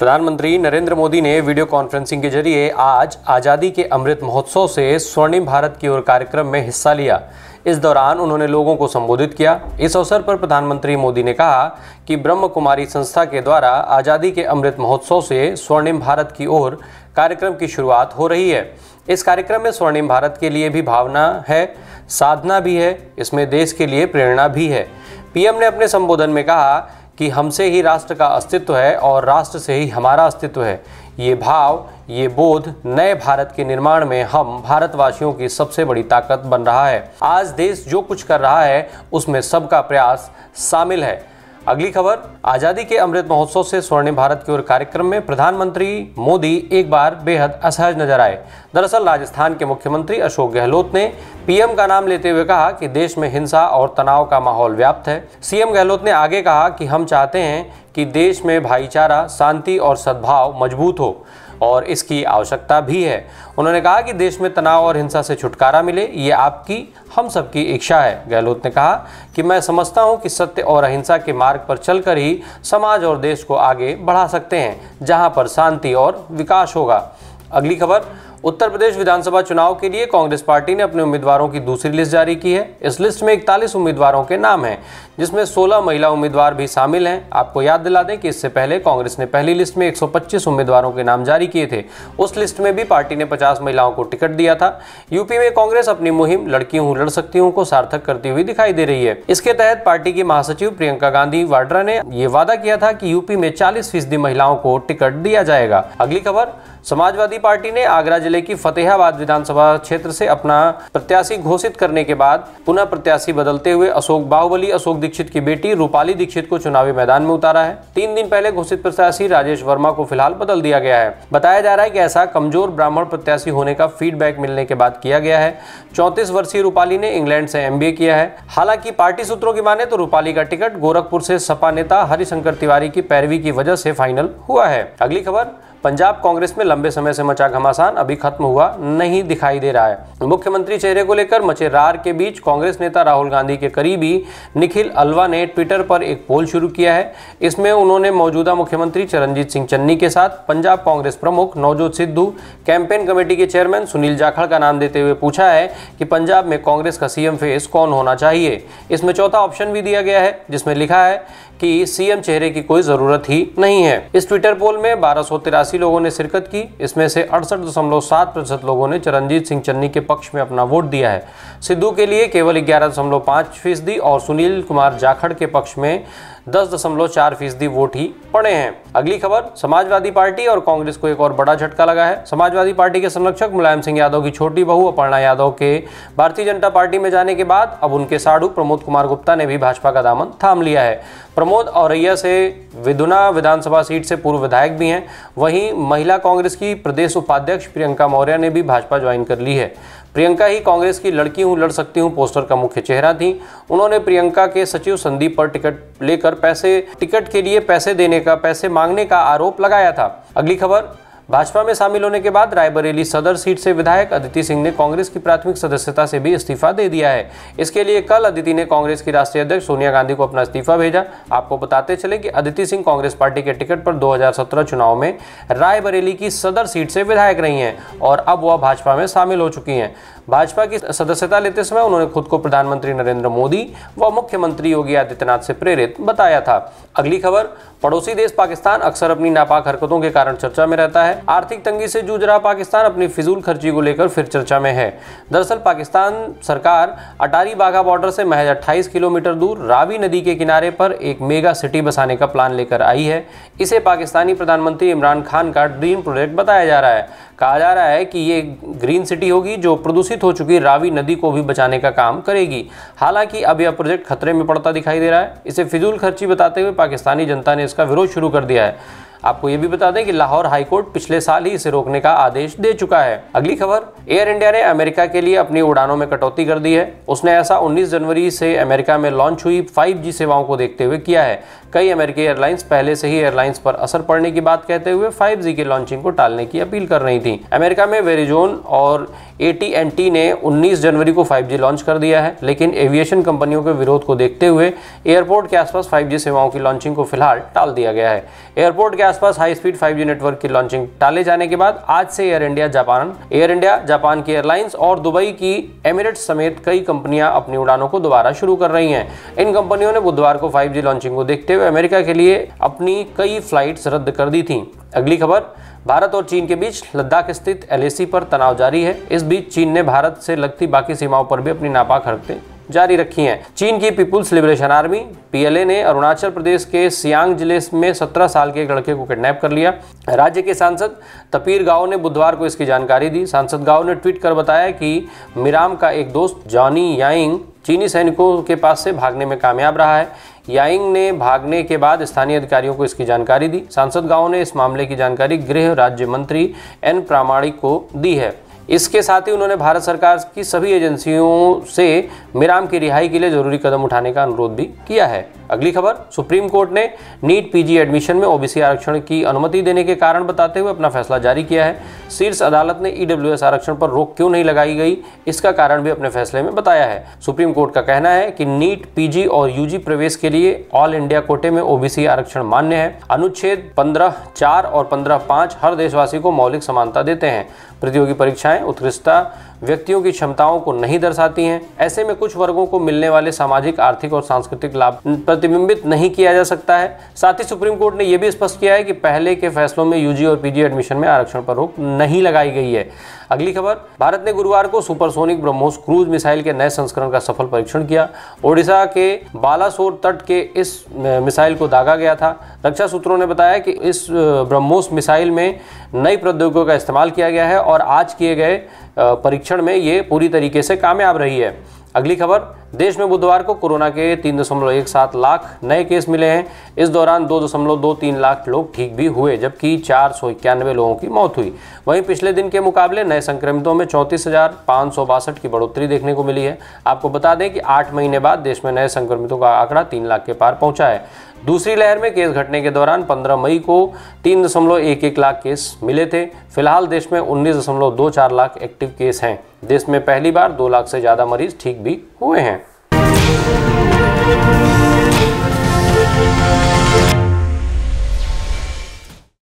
प्रधानमंत्री नरेंद्र मोदी ने video conferencing के जरिए आज आज़ादी के अमृत महोत्सव से स्वर्णिम भारत की ओर कार्यक्रम में हिस्सा लिया इस दौरान उन्होंने लोगों को संबोधित किया इस अवसर पर प्रधानमंत्री मोदी ने कहा कि ब्रह्म कुमारी संस्था के द्वारा आज़ादी के अमृत महोत्सव से स्वर्णिम भारत की ओर कार्यक्रम की शुरुआत हो रही है इस कार्यक्रम में स्वर्णिम भारत के लिए भी भावना है साधना भी है इसमें देश के लिए प्रेरणा भी है पीएम ने अपने संबोधन में कहा कि हमसे ही राष्ट्र का अस्तित्व है और राष्ट्र से ही हमारा अस्तित्व है ये भाव ये बोध नए भारत के निर्माण में हम भारतवासियों की सबसे बड़ी ताकत बन रहा है आज देश जो कुछ कर रहा है उसमें सबका प्रयास शामिल है अगली खबर आजादी के अमृत महोत्सव से स्वर्णिम भारत की ओर कार्यक्रम में प्रधानमंत्री मोदी एक बार बेहद असहज नजर आए दरअसल राजस्थान के मुख्यमंत्री अशोक गहलोत ने पीएम का नाम लेते हुए कहा कि देश में हिंसा और तनाव का माहौल व्याप्त है सीएम गहलोत ने आगे कहा कि हम चाहते हैं कि देश में भाईचारा शांति और सद्भाव मजबूत हो और इसकी आवश्यकता भी है उन्होंने कहा कि देश में तनाव और हिंसा से छुटकारा मिले ये आपकी हम सबकी इच्छा है गहलोत ने कहा कि मैं समझता हूँ कि सत्य और अहिंसा के मार्ग पर चलकर ही समाज और देश को आगे बढ़ा सकते हैं जहाँ पर शांति और विकास होगा अगली खबर उत्तर प्रदेश विधानसभा चुनाव के लिए कांग्रेस पार्टी ने अपने उम्मीदवारों की दूसरी लिस्ट जारी की है इस लिस्ट में इकतालीस उम्मीदवारों के नाम हैं जिसमें 16 महिला उम्मीदवार भी शामिल हैं आपको याद दिला दें कि इससे पहले कांग्रेस ने पहली लिस्ट में 125 उम्मीदवारों के नाम जारी किए थे उस लिस्ट में भी पार्टी ने पचास महिलाओं को टिकट दिया था यूपी में कांग्रेस अपनी मुहिम लड़की हूँ लड़ सकती हूँ को सार्थक करती हुई दिखाई दे रही है इसके तहत पार्टी की महासचिव प्रियंका गांधी वाड्रा ने ये वादा किया था की यूपी में चालीस फीसदी महिलाओं को टिकट दिया जाएगा अगली खबर समाजवादी पार्टी ने आगरा जिले की फतेहाबाद विधानसभा क्षेत्र से अपना प्रत्याशी घोषित करने के बाद पुनः प्रत्याशी बदलते हुए अशोक बाहुबली अशोक दीक्षित की बेटी रूपाली दीक्षित को चुनावी मैदान में उतारा है तीन दिन पहले घोषित प्रत्याशी राजेश वर्मा को फिलहाल बदल दिया गया है बताया जा रहा है की ऐसा कमजोर ब्राह्मण प्रत्याशी होने का फीडबैक मिलने के बाद किया गया है चौतीस वर्षीय रूपाली ने इंग्लैंड से एम किया है हालांकि पार्टी सूत्रों की माने तो रूपाली का टिकट गोरखपुर से सपा नेता हरिशंकर तिवारी की पैरवी की वजह से फाइनल हुआ है अगली खबर पंजाब कांग्रेस में लंबे समय से मचा घमासान अभी खत्म हुआ नहीं दिखाई दे रहा है मुख्यमंत्री चेहरे को लेकर मचे रार के बीच कांग्रेस नेता राहुल गांधी के करीबी निखिल अल्वा ने ट्विटर पर एक पोल शुरू किया है इसमें उन्होंने मौजूदा मुख्यमंत्री चरणजीत सिंह चन्नी के साथ पंजाब कांग्रेस प्रमुख नवजोत सिद्धू कैंपेन कमेटी के चेयरमैन सुनील जाखड़ का नाम देते हुए पूछा है कि पंजाब में कांग्रेस का सीएम फेस कौन होना चाहिए इसमें चौथा ऑप्शन भी दिया गया है जिसमें लिखा है कि सीएम चेहरे की कोई जरूरत ही नहीं है इस ट्विटर पोल में बारह लोगों ने शिरकत की इसमें से अड़सठ प्रतिशत लोगों ने चरणजीत सिंह चन्नी के पक्ष में अपना वोट दिया है सिद्धू के लिए केवल ग्यारह फीसदी और सुनील कुमार जाखड़ के पक्ष में दस दशमलव चार फीसदी वोट ही पड़े हैं अगली खबर समाजवादी पार्टी और कांग्रेस को एक और बड़ा झटका लगा है समाजवादी पार्टी के संरक्षक मुलायम सिंह यादव की छोटी बहू अपर्णा यादव के भारतीय जनता पार्टी में जाने के बाद अब उनके साढ़ू प्रमोद कुमार गुप्ता ने भी भाजपा का दामन थाम लिया है प्रमोद औरैया से विधुना विधानसभा सीट से पूर्व विधायक भी हैं वहीं महिला कांग्रेस की प्रदेश उपाध्यक्ष प्रियंका मौर्य ने भी भाजपा ज्वाइन कर ली है प्रियंका ही कांग्रेस की लड़की हूँ लड़ सकती हूँ पोस्टर का मुख्य चेहरा थी उन्होंने प्रियंका के सचिव संदीप पर टिकट लेकर पैसे टिकट के लिए पैसे देने का पैसे मांगने का आरोप लगाया था अगली खबर भाजपा में शामिल होने के बाद रायबरेली सदर सीट से विधायक अदिति सिंह ने कांग्रेस की प्राथमिक सदस्यता से भी इस्तीफा दे दिया है इसके लिए कल अदिति ने कांग्रेस की राष्ट्रीय अध्यक्ष सोनिया गांधी को अपना इस्तीफा भेजा आपको बताते चले कि अदिति सिंह कांग्रेस पार्टी के टिकट पर 2017 चुनाव में रायबरेली की सदर सीट से विधायक रही हैं और अब वह भाजपा में शामिल हो चुकी हैं भाजपा की सदस्यता लेते समय उन्होंने खुद को प्रधानमंत्री नरेंद्र मोदी व मुख्यमंत्री योगी आदित्यनाथ से प्रेरित बताया था अगली खबर पड़ोसी देश पाकिस्तान अक्सर अपनी नापाक हरकतों के कारण चर्चा में रहता है आर्थिक तंगी से जूझ रहा पाकिस्तान अपनी फिजूल खर्ची को लेकर फिर चर्चा में है दरअसल पाकिस्तान सरकार अटारी बाघा बॉर्डर से महज 28 किलोमीटर दूर रावी नदी के किनारे पर एक मेगा सिटी बसाने का प्लान लेकर आई है इसे पाकिस्तानी प्रधानमंत्री इमरान खान का ड्रीम प्रोजेक्ट बताया जा रहा है कहा जा रहा है कि ये ग्रीन सिटी होगी जो प्रदूषित हो चुकी रावी नदी को भी बचाने का काम करेगी हालांकि अब यह प्रोजेक्ट खतरे में पड़ता दिखाई दे रहा है इसे फिजूल खर्ची बताते हुए पाकिस्तानी जनता ने इसका विरोध शुरू कर दिया है आपको ये भी बता दें कि लाहौर हाईकोर्ट पिछले साल ही इसे रोकने का आदेश दे चुका है अगली खबर एयर इंडिया ने अमेरिका के लिए अपनी उड़ानों में कटौती कर दी है उसने ऐसा 19 जनवरी से अमेरिका में लॉन्च हुई 5G सेवाओं को देखते हुए किया है कई अमेरिकी एयरलाइंस पहले से ही एयरलाइंस पर असर पड़ने की बात कहते हुए 5G की लॉन्चिंग को टालने की अपील कर रही थी अमेरिका में वेरिजोन और ए ने 19 जनवरी को 5G लॉन्च कर दिया है लेकिन एविएशन कंपनियों के विरोध को देखते हुए एयरपोर्ट के आसपास 5G सेवाओं की लॉन्चिंग को फिलहाल टाल दिया गया है एयरपोर्ट के आसपास हाई स्पीड 5G नेटवर्क की लॉन्चिंग टाले जाने के बाद आज से Air India Japan Air India Japan की एयरलाइंस और दुबई की एमिरेट्स समेत कई कंपनियां अपनी उड़ानों को दोबारा शुरू कर रही हैं इन कंपनियों ने बुधवार को फाइव लॉन्चिंग को देखते हुए हुए अमेरिका के लिए अपनी कई फ्लाइट्स रद्द कर दी थी अगली खबर भारत और चीन के बीच लद्दाख स्थित एलएसी पर तनाव जारी है इस बीच चीन ने भारत से लगती बाकी सीमाओं पर भी अपनी नापाक हरकतें जारी रखी हैं चीन की पीपुल्स लिबरेशन आर्मी पीएलए ने अरुणाचल प्रदेश के सियांग जिले में 17 साल के एक लड़के को किडनैप कर लिया राज्य के सांसद तपीर गांव ने बुधवार को इसकी जानकारी दी सांसद गांव ने ट्वीट कर बताया कि मिराम का एक दोस्त जॉनी याइंग चीनी सैनिकों के पास से भागने में कामयाब रहा है याइंग ने भागने के बाद स्थानीय अधिकारियों को इसकी जानकारी दी सांसद गांव ने इस मामले की जानकारी गृह राज्य मंत्री एन प्रामाणिक को दी है इसके साथ ही उन्होंने भारत सरकार की सभी एजेंसियों से मिराम की रिहाई के लिए जरूरी कदम उठाने का अनुरोध भी किया है अगली खबर सुप्रीम कोर्ट ने नीट पीजी एडमिशन में ओबीसी आरक्षण की अनुमति देने के कारण बताते हुए अपना फैसला जारी किया है शीर्ष अदालत ने ईडब्ल्यू आरक्षण पर रोक क्यों नहीं लगाई गई इसका कारण भी अपने फैसले में बताया है सुप्रीम कोर्ट का कहना है कि नीट पीजी और यूजी प्रवेश के लिए ऑल इंडिया कोटे में ओबीसी आरक्षण मान्य है अनुच्छेद पंद्रह चार और पंद्रह पांच हर देशवासी को मौलिक समानता देते हैं प्रतियोगी परीक्षाएं उत्कृष्टता व्यक्तियों की क्षमताओं को नहीं दर्शाती हैं ऐसे में कुछ वर्गों को मिलने वाले सामाजिक आर्थिक और सांस्कृतिक लाभ प्रतिबिंबित नहीं किया जा सकता है साथ ही सुप्रीम कोर्ट ने यह भी स्पष्ट किया है कि पहले के फैसलों में यूजी और पीजी एडमिशन में आरक्षण पर रोक नहीं लगाई गई है अगली खबर भारत ने गुरुवार को सुपरसोनिक ब्रह्मोस क्रूज मिसाइल के नए संस्करण का सफल परीक्षण किया ओडिशा के बालासोर तट के इस मिसाइल को दागा गया था रक्षा सूत्रों ने बताया कि इस ब्रह्मोस मिसाइल में नई प्रौद्योगिकियों का इस्तेमाल किया गया है और आज किए गए परीक्षण में ये पूरी तरीके से कामयाब रही है अगली खबर देश में बुधवार को कोरोना के तीन दशमलव एक सात लाख नए केस मिले हैं इस दौरान दो दशमलव दो तीन लाख लोग ठीक भी हुए जबकि चार सौ इक्यानवे लोगों की मौत हुई वहीं पिछले दिन के मुकाबले नए संक्रमितों में चौंतीस हजार पाँच सौ बासठ की बढ़ोतरी देखने को मिली है आपको बता दें कि आठ महीने बाद देश में नए संक्रमितों का आंकड़ा तीन लाख के पार पहुंचा है दूसरी लहर में केस घटने के दौरान 15 मई को तीन दशमलव एक एक लाख केस मिले थे फिलहाल देश में उन्नीस दशमलव दो चार लाख एक्टिव केस हैं देश में पहली बार दो लाख से ज़्यादा मरीज ठीक भी हुए हैं